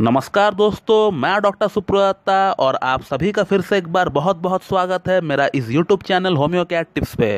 नमस्कार दोस्तों मैं डॉक्टर सुप्रदत्ता और आप सभी का फिर से एक बार बहुत बहुत स्वागत है मेरा इस YouTube channel homeo cat tips पे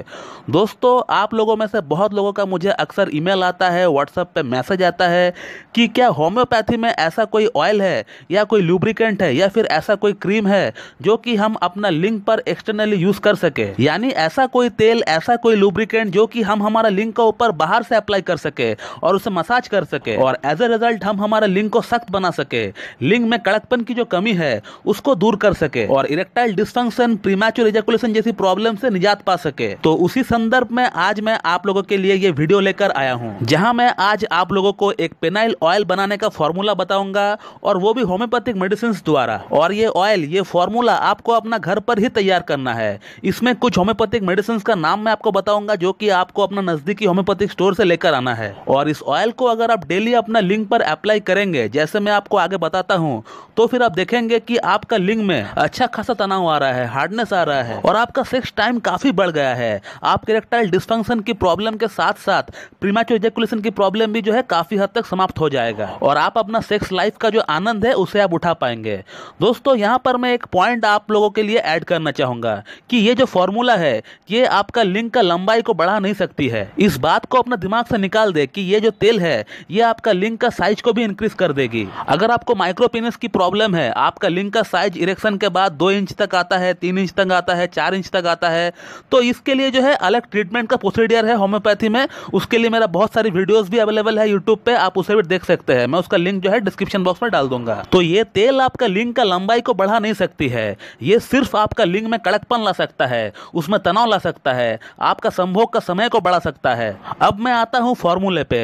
दोस्तों आप लोगों में से बहुत लोगों का मुझे अक्सर ईमेल आता है व्हाट्सएप पे मैसेज आता है कि क्या होम्योपैथी में ऐसा कोई ऑयल है या कोई लुब्रिकेंट है या फिर ऐसा कोई क्रीम है जो कि हम अपना लिंक पर एक्सटर्नली यूज़ कर सके यानी ऐसा कोई तेल ऐसा कोई लुब्रिकेंट जो कि हम हमारा लिंक के ऊपर बाहर से अप्लाई कर सके और उसे मसाज कर सके और एज ए रिजल्ट हम हमारे लिंक को सख्त बना सके सके लिंग में कड़कपन की जो कमी है उसको दूर कर सके और इरेक्टाइल डिस्फंक्शन प्रीमेच्योर एजेकुलेशन जैसी प्रॉब्लम से निजात पा सके तो उसी संदर्भ में आज मैं आप लोगों के लिए ये वीडियो लेकर आया हूँ जहाँ मैं आज आप लोगों को एक पेनाइल ऑयल बनाने का फॉर्मूला बताऊंगा और वो भी होम्योपैथिक मेडिसिन द्वारा और ये ऑयल ये फॉर्मूला आपको अपना घर पर ही तैयार करना है इसमें कुछ होम्योपैथिक मेडिसिन का नाम मैं आपको बताऊंगा जो कि आपको अपना नजदीकी होम्योपैथिक स्टोर से लेकर आना है और इस ऑयल को अगर आप डेली अपना लिंक पर अप्लाई करेंगे जैसे मैं आपको आगे बताता हूँ तो फिर आप देखेंगे कि आपका लिंग में अच्छा खासा तनाव आ रहा है हार्डनेस आ रहा है और आपका सेक्स टाइम काफी बढ़ गया है आपके रेक्टाइल डिस्फंक्शन की प्रॉब्लम के साथ साथ प्रीमेच्योर इजेकुलेशन की प्रॉब्लम भी जो है काफी हद तक समाप्त हो जाएगा और आप अपना सेक्स लाइफ का जो आनंद है उसे आप उठा पाएंगे दोस्तों यहाँ पर मैं एक पॉइंट आप लोगों के लिए ऐड करना चाहूंगा कि ये जो फॉर्मूला है ये आपका लिंग का लंबाई को बढ़ा नहीं सकती है इस बात को अपना दिमाग से निकाल दे कि ये जो तेल है ये आपका लिंग का साइज को भी इंक्रीज कर देगी अगर अगर आपको माइक्रोपिनस की प्रॉब्लम है आपका लिंग का साइज इरेक्शन के बाद दो इंच तक आता है तीन इंच तक आता है चार इंच तक आता है तो इसके लिए जो है अलग ट्रीटमेंट का प्रोसीडियर है होम्योपैथी में उसके लिए मेरा बहुत सारी वीडियोस भी अवेलेबल है यूट्यूब पे आप उसे भी देख सकते हैं मैं उसका लिंक जो है डिस्क्रिप्शन बॉक्स में डाल दूंगा तो ये तेल आपका लिंग का लंबाई को बढ़ा नहीं सकती है ये सिर्फ आपका लिंग में कड़कपन ला सकता है उसमें तनाव ला सकता है आपका संभोग का समय को बढ़ा सकता है अब मैं आता हूँ फॉर्मूले पे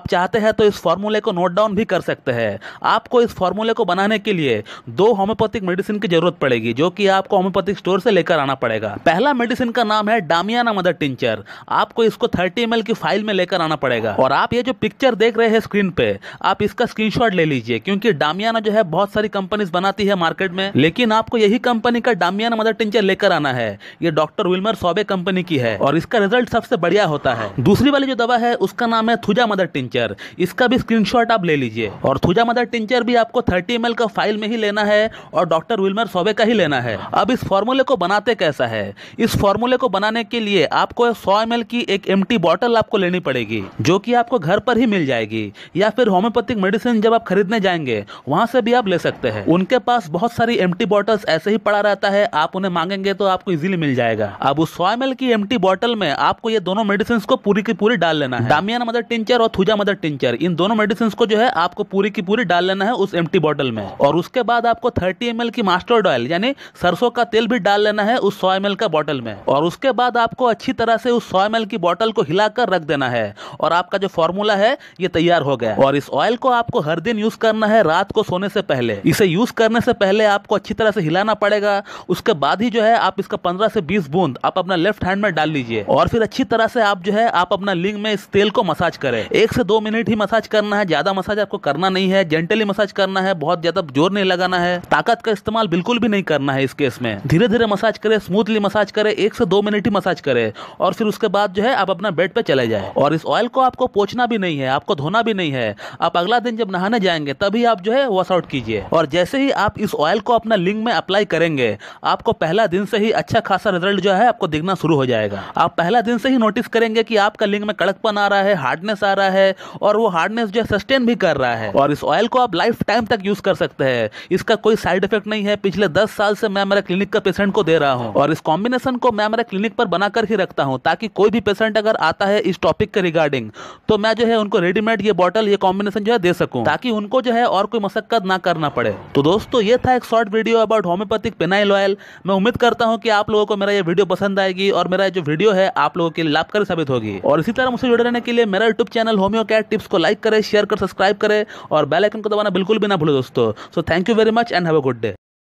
आप चाहते हैं तो इस फॉर्मूले को नोट डाउन भी कर सकते हैं आप आपको इस फॉर्मूले को बनाने के लिए दो होम्योपैथिक मेडिसिन की जरूरत पड़ेगी जो कि आपको होम्योपैथिक स्टोर से लेकर आना पड़ेगा पहला मेडिसिन का नाम है डामियाना मदर टिंचर आपको इसको थर्टी एम की फाइल में लेकर आना पड़ेगा और आप ये जो पिक्चर देख रहे हैं स्क्रीन पे आप इसका स्क्रीन ले लीजिए क्योंकि डामियाना जो है बहुत सारी कंपनीज बनाती है मार्केट में लेकिन आपको यही कंपनी का डामियाना मदर टिंचर लेकर आना है ये डॉक्टर विल्मर सोबे कंपनी की है और इसका रिजल्ट सबसे बढ़िया होता है दूसरी वाली जो दवा है उसका नाम है थुजा मदर टिंचर इसका भी स्क्रीनशॉट आप ले लीजिए और थुजा मदर टिंचर टेम्परेचर भी आपको थर्टी एम का फाइल में ही लेना है और डॉक्टर विल्मर सोबे का ही लेना है अब इस फॉर्मूले को बनाते कैसा है इस फॉर्मूले को बनाने के लिए आपको सौ एम की एक एम टी आपको लेनी पड़ेगी जो कि आपको घर पर ही मिल जाएगी या फिर होम्योपैथिक मेडिसिन जब आप खरीदने जाएंगे वहां से भी आप ले सकते हैं उनके पास बहुत सारी एम टी ऐसे ही पड़ा रहता है आप उन्हें मांगेंगे तो आपको इजिली मिल जाएगा अब उस सौ एम की एम टी में आपको ये दोनों मेडिसिन को पूरी की पूरी डाल लेना है दामियाना मदर टिंचर और थुजा मदर टिंचर इन दोनों मेडिसिन को जो है आपको पूरी की पूरी डाल लेना लेना है उस एम्प्टी बॉटल में और उसके बाद आपको 30 एम की मास्टर्ड ऑयल यानी सरसों का तेल भी डाल लेना है उस सौ एम का बॉटल में और उसके बाद आपको अच्छी तरह से उस सौ एम की बॉटल को हिलाकर रख देना है और आपका जो फॉर्मूला है ये तैयार हो गया और इस ऑयल को आपको हर दिन यूज करना है रात को सोने से पहले इसे यूज करने से पहले आपको अच्छी तरह से हिलाना पड़ेगा उसके बाद ही जो है आप इसका पंद्रह से बीस बूंद आप अपना लेफ्ट हैंड में डाल लीजिए और फिर अच्छी तरह से आप जो है आप अपना लिंग में इस तेल को मसाज करें एक से दो मिनट ही मसाज करना है ज्यादा मसाज आपको करना नहीं है जेंटली गently मसाज करना है बहुत ज्यादा जोर नहीं लगाना है ताकत का इस्तेमाल बिल्कुल भी नहीं करना है इस केस में धीरे धीरे मसाज करे स्मूथली मसाज करे एक से दो मिनट ही मसाज करे और फिर उसके बाद जो है आप अपना बेड पे चले जाए और इस ऑयल को आपको पोछना भी नहीं है आपको धोना भी नहीं है आप अगला दिन जब नहाने जाएंगे तभी आप जो है वॉश आउट कीजिए और जैसे ही आप इस ऑयल को अपना लिंग में अप्लाई करेंगे आपको पहला दिन से ही अच्छा खासा रिजल्ट जो है आपको दिखना शुरू हो जाएगा आप पहला दिन से ही नोटिस करेंगे कि आपका लिंग में कड़कपन आ रहा है हार्डनेस आ रहा है और वो हार्डनेस जो है सस्टेन भी कर रहा है और इस ऑयल को आप लाइफ टाइम तक यूज़ कर सकते हैं इसका कोई साइड इफेक्ट नहीं है पिछले दस साल से मैं मेरा क्लिनिक का पेशेंट को दे रहा हूँ और इस कॉम्बिनेशन को मैं मेरा क्लिनिक पर बनाकर ही रखता हूँ ताकि कोई भी पेशेंट अगर आता है इस टॉपिक के रिगार्डिंग तो मैं जो है उनको रेडीमेड ये बॉटल ये कॉम्बिनेशन जो है दे सकूँ ताकि उनको जो है और कोई मशक्कत ना करना पड़े तो दोस्तों ये था एक short video about homeopathic penile oil मैं उम्मीद करता हूँ कि आप लोगों को मेरा ये वीडियो पसंद आएगी और मेरा जो वीडियो है आप लोगों के लिए लाभकारी साबित होगी और इसी तरह मुझसे जुड़े रहने के लिए मेरा यूट्यूब चैनल होम्यो टिप्स को लाइक करें शेयर कर सब्सक्राइब करें और बेल आइकन को दबाना करवाना बिल्कुल भी ना भूलो दोस्तों so thank you very much and have a good day